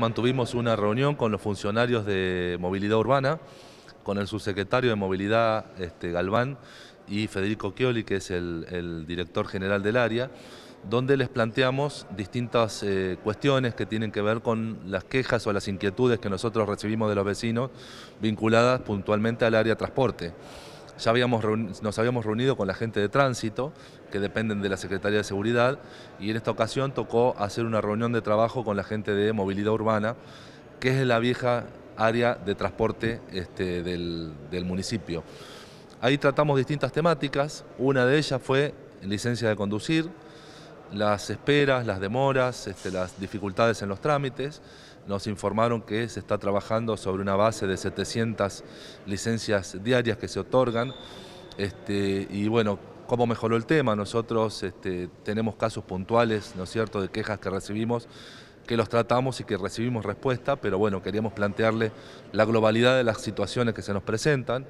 Mantuvimos una reunión con los funcionarios de movilidad urbana, con el subsecretario de movilidad este, Galván y Federico Chioli, que es el, director general del área, donde les planteamos distintas eh, cuestiones que tienen que ver con las quejas o las inquietudes que nosotros recibimos de los vecinos vinculadas puntualmente al área transporte. Ya habíamos nos habíamos reunido con la gente de tránsito, que dependen de la Secretaría de Seguridad, y en esta ocasión tocó hacer una reunión de trabajo con la gente de movilidad urbana, que es la vieja área de transporte este, del, del municipio. Ahí tratamos distintas temáticas, una de ellas fue licencia de conducir, las esperas, las demoras, este, las dificultades en los trámites. Nos informaron que se está trabajando sobre una base de 700 licencias diarias que se otorgan. Este, y bueno, cómo mejoró el tema. Nosotros este, tenemos casos puntuales, ¿no es cierto?, de quejas que recibimos, que los tratamos y que recibimos respuesta, pero bueno, queríamos plantearle la globalidad de las situaciones que se nos presentan.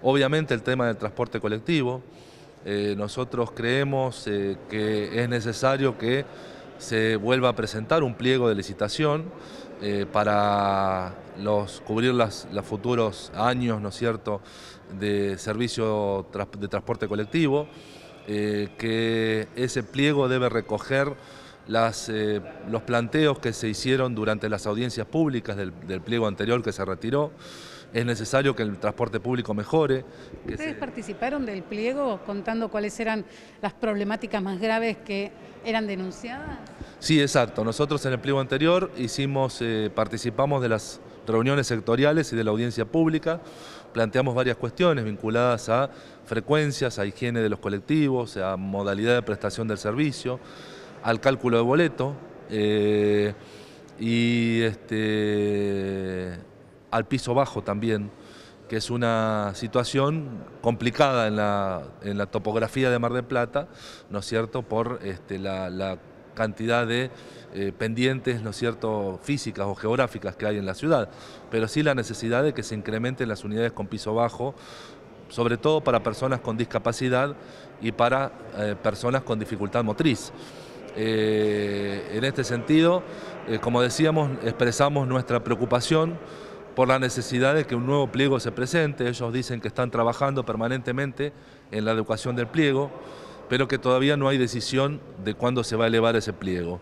Obviamente el tema del transporte colectivo. Eh, nosotros creemos eh, que es necesario que se vuelva a presentar un pliego de licitación eh, para cubrir los futuros años, ¿no es cierto?, de servicio de transporte colectivo, que ese pliego debe recoger los planteos que se hicieron durante las audiencias públicas del, pliego anterior que se retiró, es necesario que el transporte público mejore. ¿Ustedes participaron del pliego contando cuáles eran las problemáticas más graves que eran denunciadas? Sí, exacto. Nosotros en el pliego anterior hicimos, eh, participamos de las reuniones sectoriales y de la audiencia pública. Planteamos varias cuestiones vinculadas a frecuencias, a higiene de los colectivos, a modalidad de prestación del servicio, al cálculo de boleto. Eh, y este, al piso bajo también, que es una situación complicada en la, topografía de Mar del Plata, ¿no es cierto?, por este, la, cantidad de eh, pendientes, ¿no es cierto?, físicas o geográficas que hay en la ciudad, pero sí la necesidad de que se incrementen las unidades con piso bajo, sobre todo para personas con discapacidad y para eh, personas con dificultad motriz. Eh, en este sentido, como decíamos, expresamos nuestra preocupación por la necesidad de que un nuevo pliego se presente. Ellos dicen que están trabajando permanentemente en la educación del pliego, pero que todavía no hay decisión de cuándo se va a elevar ese pliego.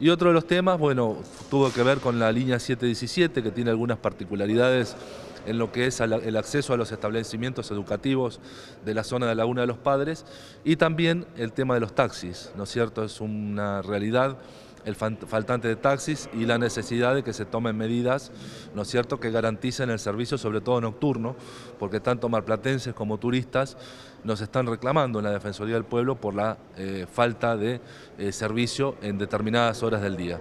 Y otro de los temas, bueno, tuvo que ver con la línea 717, que tiene algunas particularidades en lo que es el acceso a los establecimientos educativos de la zona de Laguna de los Padres, y también el tema de los taxis, ¿no es cierto? Es una realidad el faltante de taxis y la necesidad de que se tomen medidas, ¿no cierto?, que garanticen el servicio, sobre todo nocturno, porque tanto marplatenses como turistas nos están reclamando en la Defensoría del Pueblo por la eh, falta de eh, servicio en determinadas horas del día.